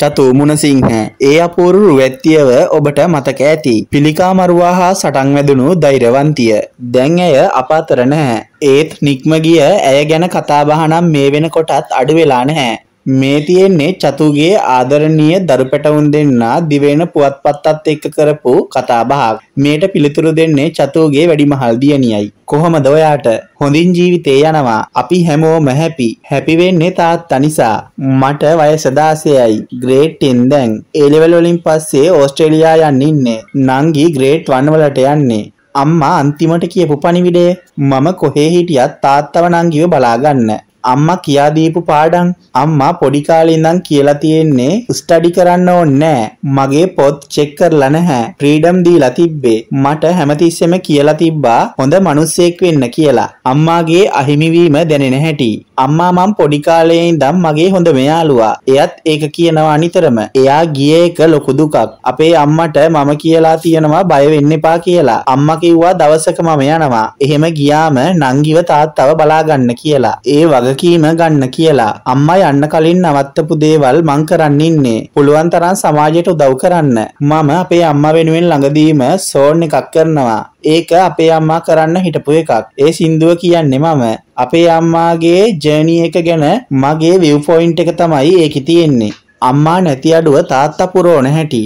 චතු මුණසිංහ ඒ අපූරු රුවැත්තියව ඔබට මතක ඇති. පිළිකාමරුවා හා සටන් වැදුණු දෛරවන්තිය. දැන් ඇය අප අතර නැහැ. ඒත් නික්ම ගිය ඇය ගැන කතාබහ නම් මේ වෙනකොටත් අඩු වෙලා නැහැ. මේ තියෙන්නේ චතුගේ ආදරණීය දරු පැටවුන් දෙන්නා දිවෙන පුවත්පත්තත් එක්ක කරපු කතාබහක්. මේට පිළිතුරු දෙන්නේ චතුගේ වැඩිමහල් දියණියයි. කොහොමද ඔයාට? හොඳින් ජීවිතේ යනවා. අපි හැමෝම හැපි. හැපි වෙන්නේ තාත්තා නිසා. මට වයස 16යි. ග්‍රේඩ් 10 දැන්. ඒ ලෙවල් වලින් පස්සේ ඕස්ට්‍රේලියා යන්න ඉන්නේ. නංගි ග්‍රේඩ් 1 වලට යන්නේ. අම්මා අන්තිමට කියපු පණිවිඩය මම කොහේ හිටියත් තාත්තව නංගිව බලාගන්න. අම්මා කියා දීපු පාඩම් අම්මා පොඩි කාලේ ඉඳන් කියලා තියෙන්නේ ස්ටඩි කරන්න ඕනේ නෑ. මගේ පොත් චෙක් කරලා නැහැ. ෆ්‍රීඩම් දීලා තිබ්බේ. මට හැමතිස්සෙම කියලා තිබ්බා හොඳ මිනිස්සෙක් වෙන්න කියලා. අම්මාගේ අහිමිවීම දැනෙන හැටි. අම්මා මම පොඩි කාලේ ඉඳන් මගේ හොඳ මෙයාලුවා. එයත් ඒක කියනවා නිතරම. එයා ගියේ එක ලොකු දුකක්. අපේ අම්මට මම කියලා තියෙනවා බය වෙන්න එපා කියලා. අම්මා කිව්වා දවසක මම යනවා. එහෙම ගියාම නංගිව තාත්තව බලාගන්න කියලා. ඒ වග වගකීම ගන්න කියලා. අම්මා යන්න කලින් නවත්තපු දේවල් මං කරන්න ඉන්නේ. පුළුවන් තරම් සමාජයට උදව් කරන්න. මම අපේ අම්මා වෙනුවෙන් ළඟදීම සෝන් එකක් කරනවා. ඒක අපේ අම්මා කරන්න හිටපු එකක්. ඒ සින්දුව කියන්නේ මම. අපේ අම්මාගේ ජර්නි එක ගැන මගේ view point එක තමයි ඒකේ තියෙන්නේ. අම්මා නැති අඩුව තාත්තා පුරෝණ හැටි.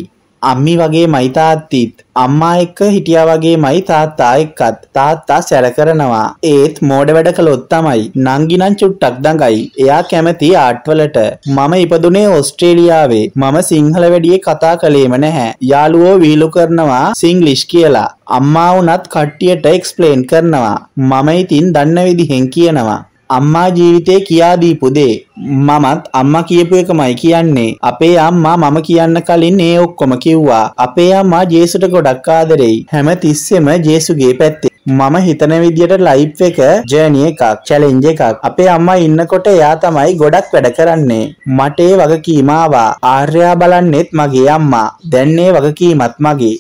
අම්මි වගේ මයි තාත්තිත් අම්මා එක්ක හිටියා වගේ මයි තාත්තා එක්කත් තාත්තා සැර කරනවා ඒත් මෝඩ වැඩ කළොත් තමයි නංගිනම් චුට්ටක් දඟයි එයා කැමති ආට්වලට මම ඉපදුනේ ඔස්ට්‍රේලියාවේ මම සිංහල වැඩියේ කතා කළේම නැහැ යාළුවෝ වීලු කරනවා සිංග්ලිෂ් කියලා අම්මා වුණත් කට්ටියට එක්ස්ප්ලේන් කරනවා මම ඉතින් දන්න විදිහෙන් කියනවා අම්මා ජීවිතේ කියා දීපු දේ මමත් අම්මා කියපු එකමයි කියන්නේ අපේ අම්මා මම කියන්න කලින් ඒ ඔක්කොම කිව්වා අපේ අම්මා ජේසුට ගොඩක් ආදරෙයි හැම තිස්සෙම ජේසුගේ පැත්තේ මම හිතන විදියට ලයිෆ් එක ජර්නි එකක් චැලෙන්ජ් එකක් අපේ අම්මා ඉන්නකොට එයා තමයි ගොඩක් වැඩ කරන්නේ මට ඒ වගකීම ආවා ආර්යා බලන්නෙත් මගේ අම්මා දැන් ඒ වගකීමත් මගේ